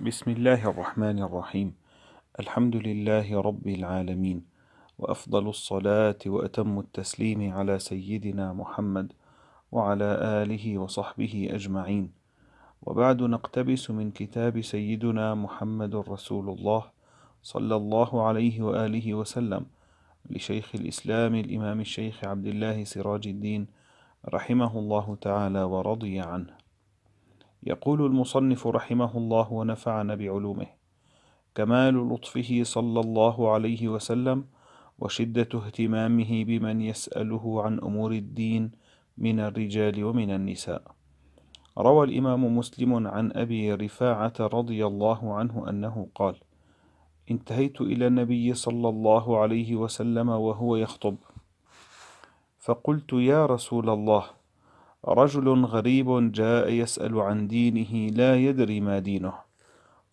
بسم الله الرحمن الرحيم الحمد لله رب العالمين وافضل الصلاه واتم التسليم على سيدنا محمد وعلى اله وصحبه اجمعين وبعد نقتبس من كتاب سيدنا محمد رسول الله صلى الله عليه واله وسلم لشيخ الاسلام الامام الشيخ عبد الله سراج الدين رحمه الله تعالى ورضي عنه يقول المصنف رحمه الله ونفعنا بعلومه كمال لطفه صلى الله عليه وسلم وشدة اهتمامه بمن يسأله عن أمور الدين من الرجال ومن النساء روى الإمام مسلم عن أبي رفاعة رضي الله عنه أنه قال انتهيت إلى النبي صلى الله عليه وسلم وهو يخطب فقلت يا رسول الله رجل غريب جاء يسأل عن دينه لا يدري ما دينه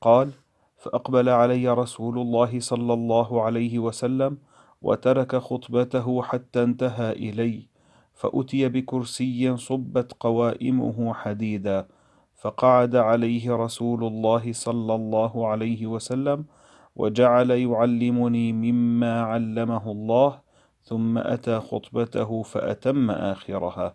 قال فأقبل علي رسول الله صلى الله عليه وسلم وترك خطبته حتى انتهى إلي فأتي بكرسي صبت قوائمه حديدا فقعد عليه رسول الله صلى الله عليه وسلم وجعل يعلمني مما علمه الله ثم أتى خطبته فأتم آخرها